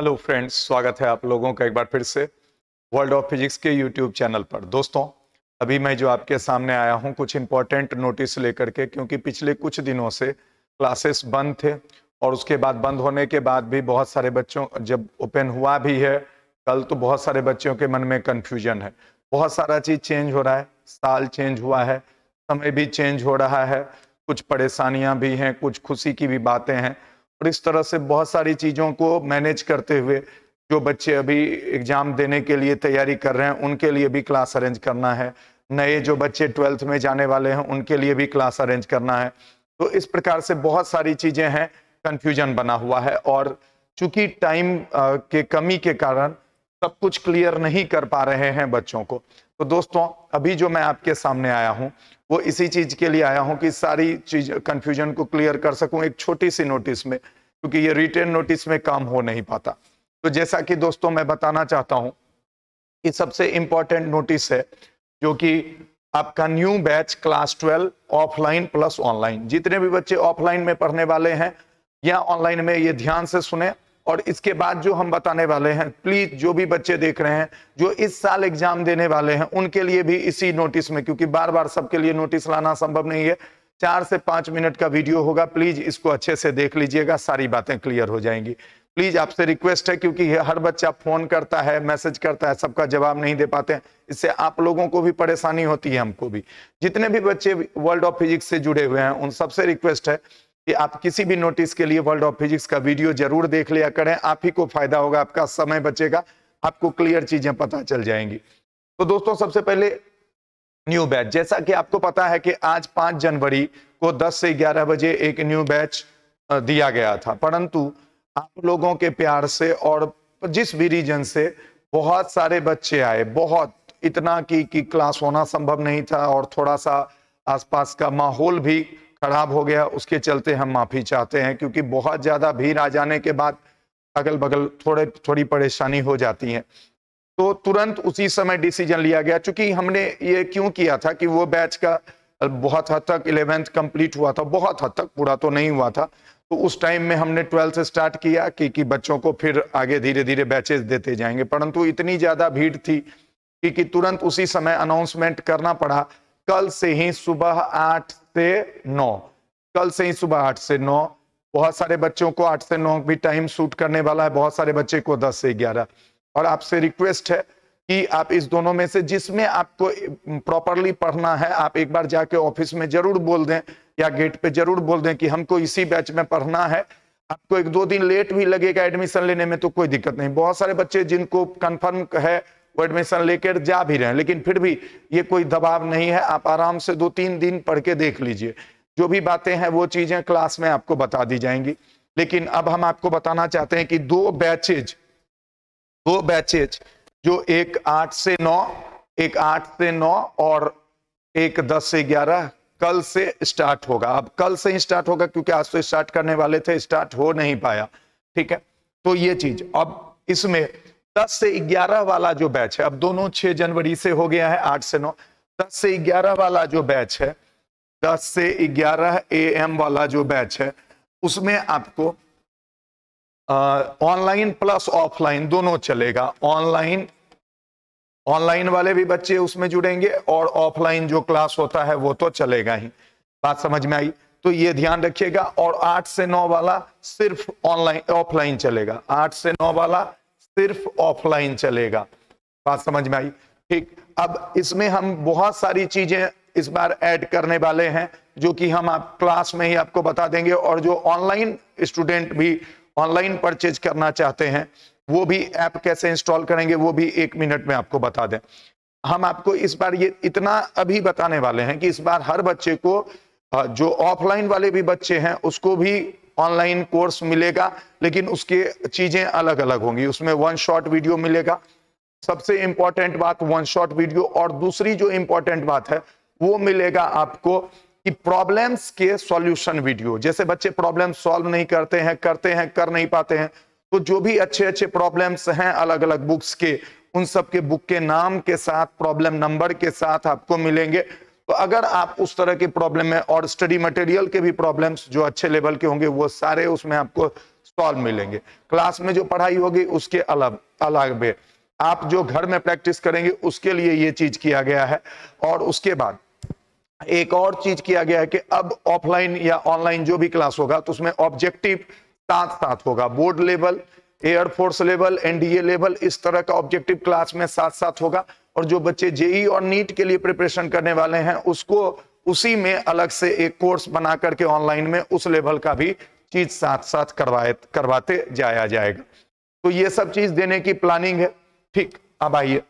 hello friends स्वागत है आप लोगों का एक बार फिर से वर्ल्ड ऑफ फिजिक्स के यूट्यूब चैनल पर दोस्तों अभी मैं जो आपके सामने आया हूं कुछ इंपॉर्टेंट नोटिस लेकर के क्योंकि पिछले कुछ दिनों से क्लासेस बंद थे और उसके बाद बंद होने के बाद भी बहुत सारे बच्चों जब ओपन हुआ भी है कल तो बहुत सारे बच्चों के मन में कन्फ्यूजन है बहुत सारा चीज़ चेंज हो रहा है साल चेंज हुआ है समय भी चेंज हो रहा है कुछ परेशानियाँ भी हैं कुछ खुशी की भी बातें हैं और इस तरह से बहुत सारी चीज़ों को मैनेज करते हुए जो बच्चे अभी एग्ज़ाम देने के लिए तैयारी कर रहे हैं उनके लिए भी क्लास अरेंज करना है नए जो बच्चे ट्वेल्थ में जाने वाले हैं उनके लिए भी क्लास अरेंज करना है तो इस प्रकार से बहुत सारी चीज़ें हैं कन्फ्यूजन बना हुआ है और चूंकि टाइम के कमी के कारण सब कुछ क्लियर नहीं कर पा रहे हैं बच्चों को तो दोस्तों अभी जो मैं आपके सामने आया हूं वो इसी चीज के लिए आया हूं कि सारी चीज कंफ्यूजन को क्लियर कर सकूं एक छोटी सी नोटिस में क्योंकि ये रिटर्न नोटिस में काम हो नहीं पाता तो जैसा कि दोस्तों मैं बताना चाहता हूं कि सबसे इंपॉर्टेंट नोटिस है जो कि आपका new batch class twelve offline plus online जितने भी बच्चे ऑफलाइन में पढ़ने वाले हैं या ऑनलाइन में ये ध्यान से सुने और इसके बाद जो हम बताने वाले हैं प्लीज जो भी बच्चे देख रहे हैं जो इस साल एग्जाम देने वाले हैं उनके लिए भी इसी नोटिस में क्योंकि बार बार सबके लिए नोटिस लाना संभव नहीं है चार से पांच मिनट का वीडियो होगा प्लीज इसको अच्छे से देख लीजिएगा सारी बातें क्लियर हो जाएंगी प्लीज आपसे रिक्वेस्ट है क्योंकि हर बच्चा फोन करता है मैसेज करता है सबका जवाब नहीं दे पाते हैं इससे आप लोगों को भी परेशानी होती है हमको भी जितने भी बच्चे वर्ल्ड ऑफ फिजिक्स से जुड़े हुए हैं उन सबसे रिक्वेस्ट है कि आप किसी भी नोटिस के लिए वर्ल्ड ऑफ फिजिक्स का वीडियो जरूर देख लिया करें आप ही को फायदा होगा आपका समय बचेगा आपको क्लियर चीजें पता चल जाएंगी तो दोस्तों सबसे पहले न्यू बैच जैसा कि आपको पता है कि आज पांच जनवरी को दस से ग्यारह बजे एक न्यू बैच दिया गया था परंतु आप लोगों के प्यार से और जिस भी रीजन से बहुत सारे बच्चे आए बहुत इतना की, की क्लास होना संभव नहीं था और थोड़ा सा आसपास का माहौल भी खराब हो गया उसके चलते हम माफ़ी चाहते हैं क्योंकि बहुत ज़्यादा भीड़ आ जाने के बाद अगल बगल थोड़े थोड़ी परेशानी हो जाती है तो तुरंत उसी समय डिसीजन लिया गया चूंकि हमने ये क्यों किया था कि वो बैच का बहुत हद तक इलेवेंथ कंप्लीट हुआ था बहुत हद तक पूरा तो नहीं हुआ था तो उस टाइम में हमने ट्वेल्थ से स्टार्ट किया कि कि बच्चों को फिर आगे धीरे धीरे बैचेस देते जाएंगे परंतु इतनी ज़्यादा भीड़ थी कि, कि तुरंत उसी समय अनाउंसमेंट करना पड़ा कल से ही सुबह आठ से नौ कल से ही सुबह आठ से नौ बहुत सारे बच्चों को आठ से नौ भी टाइम सूट करने वाला है बहुत सारे बच्चे को दस से ग्यारह और आपसे रिक्वेस्ट है कि आप इस दोनों में से जिसमें आपको प्रॉपरली पढ़ना है आप एक बार जाके ऑफिस में जरूर बोल दें या गेट पे जरूर बोल दें कि हमको इसी बैच में पढ़ना है आपको एक दो दिन लेट भी लगेगा एडमिशन लेने में तो कोई दिक्कत नहीं बहुत सारे बच्चे जिनको कन्फर्म है वो एडमिशन लेकर जा भी रहे हैं लेकिन फिर भी ये कोई दबाव नहीं है आप आराम से दो तीन दिन पढ़ के देख लीजिए जो भी बातें हैं वो चीज़ें क्लास में आपको बता दी जाएंगी लेकिन अब हम आपको बताना चाहते हैं कि दो बैचेज दो बैचेज जो एक आठ से नौ एक आठ से नौ और एक दस से ग्यारह कल से स्टार्ट होगा अब कल से ही स्टार्ट होगा क्योंकि आज तो स्टार्ट करने वाले थे स्टार्ट हो नहीं पाया ठीक है तो ये चीज अब इसमें दस से ग्यारह वाला जो बैच है अब दोनों छह जनवरी से हो गया है आठ से नौ दस से ग्यारह वाला जो बैच है दस से ग्यारह ए एम वाला जो बैच है उसमें आपको ऑनलाइन प्लस ऑफलाइन दोनों चलेगा ऑनलाइन ऑनलाइन वाले भी बच्चे उसमें जुड़ेंगे और ऑफलाइन जो क्लास होता है वो तो चलेगा ही बात समझ में आई तो ये ध्यान रखिएगा और आठ से नौ वाला सिर्फ ऑनलाइन ऑफलाइन चलेगा आठ से नौ वाला सिर्फ ऑफलाइन चलेगा बात समझ में आई ठीक अब इसमें हम बहुत सारी चीजें इस बार ऐड करने वाले हैं जो कि हम आप क्लास में ही आपको बता देंगे और जो ऑनलाइन स्टूडेंट भी ऑनलाइन परचेज करना चाहते हैं वो भी ऐप कैसे इंस्टॉल करेंगे वो भी एक मिनट में आपको बता दें हम आपको इस बार ये इतना अभी बताने वाले हैं कि इस बार हर बच्चे को जो ऑफलाइन वाले भी बच्चे हैं उसको भी ऑनलाइन कोर्स मिलेगा लेकिन उसके चीज़ें अलग अलग होंगी उसमें वन शॉट वीडियो मिलेगा सबसे इंपॉर्टेंट बात वन शॉट वीडियो और दूसरी जो इंपॉर्टेंट बात है वो मिलेगा आपको कि प्रॉब्लम्स के सॉल्यूशन वीडियो जैसे बच्चे प्रॉब्लम सॉल्व नहीं करते हैं करते हैं कर नहीं पाते हैं तो जो भी अच्छे अच्छे प्रॉब्लम्स हैं अलग अलग बुक्स के उन सब के बुक के नाम के साथ प्रॉब्लम नंबर के साथ आपको मिलेंगे तो अगर आप उस तरह की प्रॉब्लम में और स्टडी मटेरियल के भी प्रॉब्लम्स जो अच्छे लेवल के होंगे वो सारे उसमें आपको सॉल्व मिलेंगे क्लास में जो पढ़ाई होगी उसके अलग अलग भी आप जो घर में प्रैक्टिस करेंगे उसके लिए ये चीज किया गया है और उसके बाद एक और चीज किया गया है कि अब ऑफलाइन या ऑनलाइन जो भी क्लास होगा तो उसमें ऑब्जेक्टिव साथ साथ होगा board level air force level NDA level इस तरह का ऑब्जेक्टिव क्लास में साथ साथ होगा और जो बच्चे जेई और नीट के लिए प्रिपरेशन करने वाले हैं उसको उसी में अलग से एक कोर्स बना करके ऑनलाइन में उस लेवल का भी चीज साथ साथ करवाए करवाते जाया जाएगा तो ये सब चीज देने की प्लानिंग है ठीक अब आइए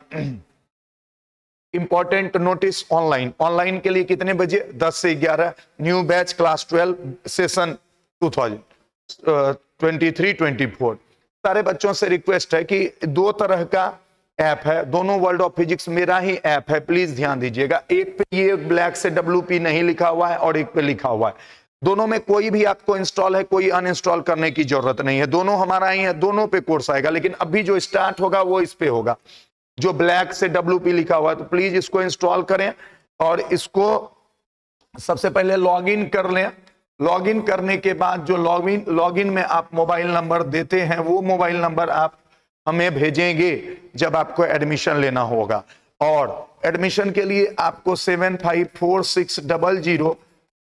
इंपॉर्टेंट नोटिस ऑनलाइन ऑनलाइन के लिए कितने बजे 10 से 11 न्यू बैच क्लास 12 सेशन 2000 23 24 सारे बच्चों से रिक्वेस्ट है कि दो तरह का ऐप है दोनों वर्ल्ड ऑफ फिजिक्स मेरा ही ऐप है प्लीज ध्यान दीजिएगा एक पे ये ब्लैक से डब्ल्यू नहीं लिखा हुआ है और एक पे लिखा हुआ है दोनों में कोई भी आपको इंस्टॉल है कोई अनइंस्टॉल करने की जरूरत नहीं है दोनों हमारा ही है दोनों पे कोर्स आएगा लेकिन अभी जो स्टार्ट होगा वो इस पे होगा जो ब्लैक से डब्ल्यू लिखा हुआ है तो प्लीज इसको इंस्टॉल करें और इसको सबसे पहले इन कर लें इन करने के बाद जो लॉग इन में आप मोबाइल नंबर देते हैं वो मोबाइल नंबर आप हमें भेजेंगे जब आपको एडमिशन लेना होगा और एडमिशन के लिए आपको seven five four six double zero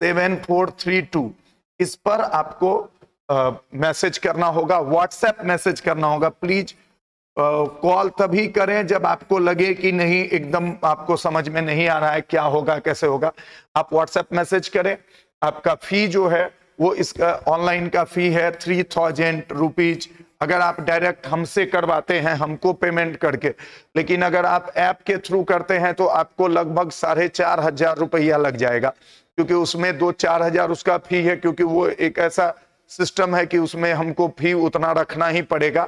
seven four three two इस पर आपको मैसेज करना होगा व्हाट्सएप मैसेज करना होगा प्लीज कॉल तभी करें जब आपको लगे कि नहीं एकदम आपको समझ में नहीं आ रहा है क्या होगा कैसे होगा आप व्हाट्सएप मैसेज करें आपका फी जो है वो इसका ऑनलाइन का फी है थ्री थाउजेंड रुपीज अगर आप डायरेक्ट हमसे करवाते हैं हमको पेमेंट करके लेकिन अगर आप ऐप के थ्रू करते हैं तो आपको लगभग साढ़े चार हजार रुपया लग जाएगा क्योंकि उसमें दो चार हजार उसका फी है क्योंकि वो एक ऐसा सिस्टम है कि उसमें हमको फी उतना रखना ही पड़ेगा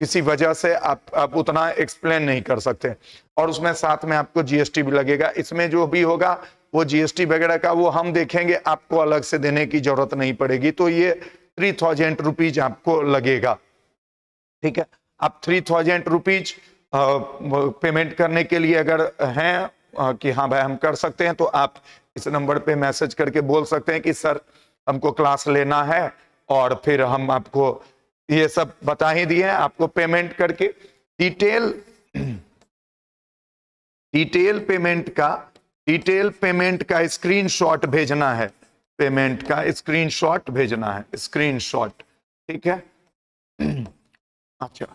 किसी वजह से आप आप उतना एक्सप्लेन नहीं कर सकते और उसमें साथ में आपको जीएसटी भी लगेगा इसमें जो भी होगा वो जीएसटी वगैरह का वो हम देखेंगे आपको अलग से देने की जरूरत नहीं पड़ेगी तो ये थ्री थाउजेंड रुपीज आपको लगेगा ठीक है आप थ्री थाउजेंड रुपीज पेमेंट करने के लिए अगर हैं कि हाँ भाई हम कर सकते हैं तो आप इस नंबर पे मैसेज करके बोल सकते हैं कि सर हमको क्लास लेना है और फिर हम आपको ये सब बता ही दिए आपको पेमेंट करके डिटेल डिटेल पेमेंट का डिटेल पेमेंट का स्क्रीनशॉट भेजना है पेमेंट का स्क्रीनशॉट भेजना है स्क्रीनशॉट ठीक है अच्छा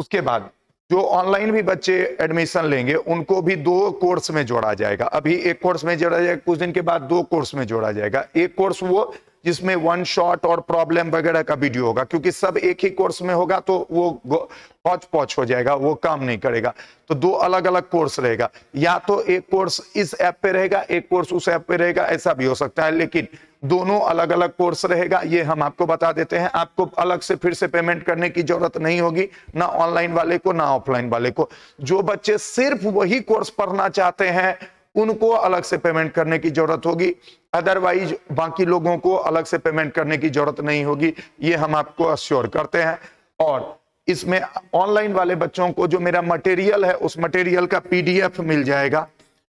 उसके बाद जो ऑनलाइन भी बच्चे एडमिशन लेंगे उनको भी दो कोर्स में जोड़ा जाएगा अभी एक कोर्स में जोड़ा जाएगा कुछ दिन के बाद दो कोर्स में जोड़ा जाएगा एक कोर्स वो जिसमें वन शॉट और प्रॉब्लम वगैरह का वीडियो होगा क्योंकि सब एक ही कोर्स में होगा तो वो पौच पौच हो जाएगा वो काम नहीं करेगा तो दो अलग अलग कोर्स रहेगा या तो एक कोर्स इस ऐप पे रहेगा एक कोर्स उस ऐप पे रहेगा ऐसा भी हो सकता है लेकिन दोनों अलग अलग कोर्स रहेगा ये हम आपको बता देते हैं आपको अलग से फिर से पेमेंट करने की जरूरत नहीं होगी ना ऑनलाइन वाले को ना ऑफलाइन वाले को जो बच्चे सिर्फ वही कोर्स पढ़ना चाहते हैं उनको अलग से पेमेंट करने की जरूरत होगी अदरवाइज बाकी लोगों को अलग से पेमेंट करने की जरूरत नहीं होगी ये हम आपको अश्योर करते हैं और इसमें ऑनलाइन वाले बच्चों को जो मेरा मटेरियल है उस मटेरियल का पीडीएफ मिल जाएगा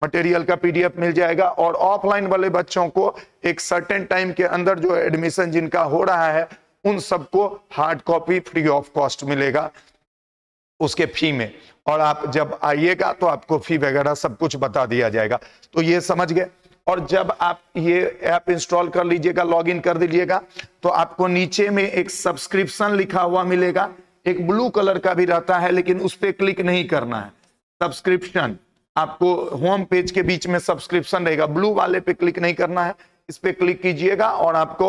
मटेरियल का पीडीएफ मिल जाएगा और ऑफलाइन वाले बच्चों को एक सर्टेन टाइम के अंदर जो एडमिशन जिनका हो रहा है उन सबको hard copy free of cost मिलेगा उसके फी में और आप जब आइएगा तो आपको फी वगैरह सब कुछ बता दिया जाएगा तो ये समझ गए और जब आप ये ऐप इंस्टॉल कर लीजिएगा इन कर दीजिएगा तो आपको नीचे में एक सब्सक्रिप्शन लिखा हुआ मिलेगा एक ब्लू कलर का भी रहता है लेकिन उस पर क्लिक नहीं करना है सब्सक्रिप्शन आपको होम पेज के बीच में सब्सक्रिप्शन रहेगा ब्लू वाले पे क्लिक नहीं करना है इस पे क्लिक कीजिएगा और आपको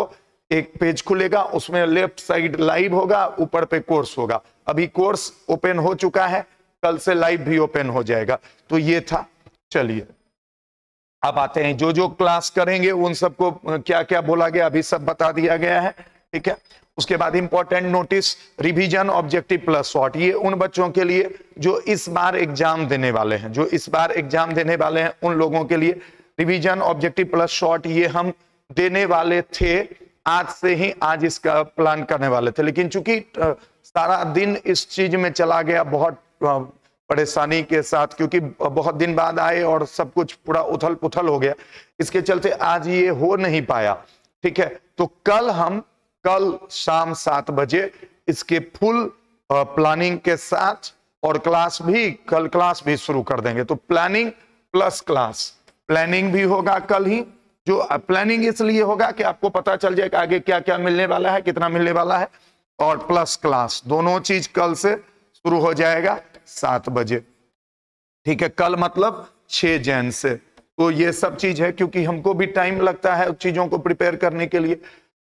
एक पेज खुलेगा उसमें लेफ्ट साइड लाइव होगा ऊपर पे कोर्स होगा अभी कोर्स ओपन हो चुका है कल से लाइव भी ओपन हो जाएगा तो ये था चलिए अब आते हैं जो जो क्लास करेंगे उन सबको क्या क्या बोला गया अभी सब बता दिया गया है ठीक है उसके बाद important notice revision objective plus short ये उन बच्चों के लिए जो इस बार एग्जाम देने वाले हैं जो इस बार एग्जाम देने वाले हैं उन लोगों के लिए रिवीजन ऑब्जेक्टिव प्लस शॉर्ट ये हम देने वाले थे आज से ही आज इसका प्लान करने वाले थे लेकिन चूंकि सारा दिन इस चीज में चला गया बहुत परेशानी के साथ क्योंकि बहुत दिन बाद आए और सब कुछ पूरा उथल पुथल हो गया इसके चलते आज ये हो नहीं पाया ठीक है तो कल हम कल शाम सात बजे इसके फुल प्लानिंग के साथ और क्लास भी कल क्लास भी शुरू कर देंगे तो प्लानिंग प्लस क्लास प्लानिंग भी होगा कल ही जो प्लानिंग इसलिए होगा कि आपको पता चल जाए कि आगे क्या क्या मिलने वाला है कितना मिलने वाला है और प्लस क्लास दोनों चीज कल से शुरू हो जाएगा सात बजे ठीक है कल मतलब छह जैन से तो ये सब चीज है क्योंकि हमको भी टाइम लगता है चीजों को प्रिपेयर करने के लिए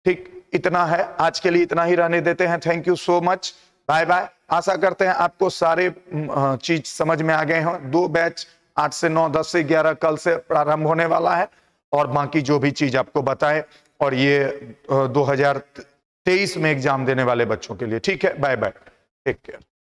ठीक इतना है आज के लिए इतना ही रहने देते हैं thank you so much bye bye आशा करते हैं आपको सारे चीज समझ में आ गए हैं दो बैच आठ से नौ दस से ग्यारह कल से प्रारंभ होने वाला है और बाकी जो भी चीज आपको बताए और ये 2023 में एग्जाम देने वाले बच्चों के लिए ठीक है बाय बाय टेक केयर